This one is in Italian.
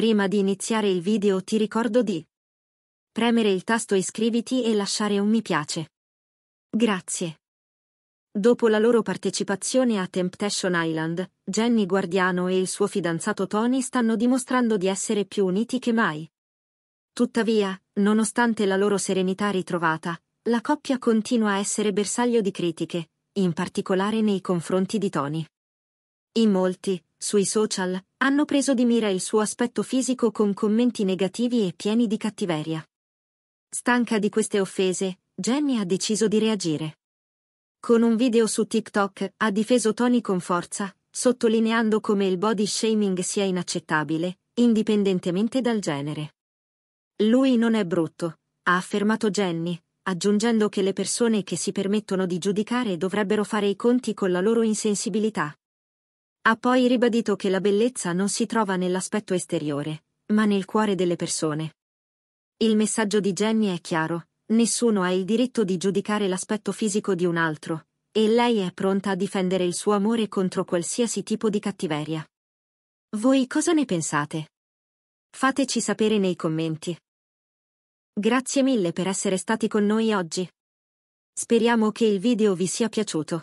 Prima di iniziare il video ti ricordo di premere il tasto iscriviti e lasciare un mi piace. Grazie. Dopo la loro partecipazione a Temptation Island, Jenny Guardiano e il suo fidanzato Tony stanno dimostrando di essere più uniti che mai. Tuttavia, nonostante la loro serenità ritrovata, la coppia continua a essere bersaglio di critiche, in particolare nei confronti di Tony. In molti, sui social, hanno preso di mira il suo aspetto fisico con commenti negativi e pieni di cattiveria. Stanca di queste offese, Jenny ha deciso di reagire. Con un video su TikTok ha difeso Tony con forza, sottolineando come il body shaming sia inaccettabile, indipendentemente dal genere. Lui non è brutto, ha affermato Jenny, aggiungendo che le persone che si permettono di giudicare dovrebbero fare i conti con la loro insensibilità. Ha poi ribadito che la bellezza non si trova nell'aspetto esteriore, ma nel cuore delle persone. Il messaggio di Jenny è chiaro, nessuno ha il diritto di giudicare l'aspetto fisico di un altro, e lei è pronta a difendere il suo amore contro qualsiasi tipo di cattiveria. Voi cosa ne pensate? Fateci sapere nei commenti. Grazie mille per essere stati con noi oggi. Speriamo che il video vi sia piaciuto.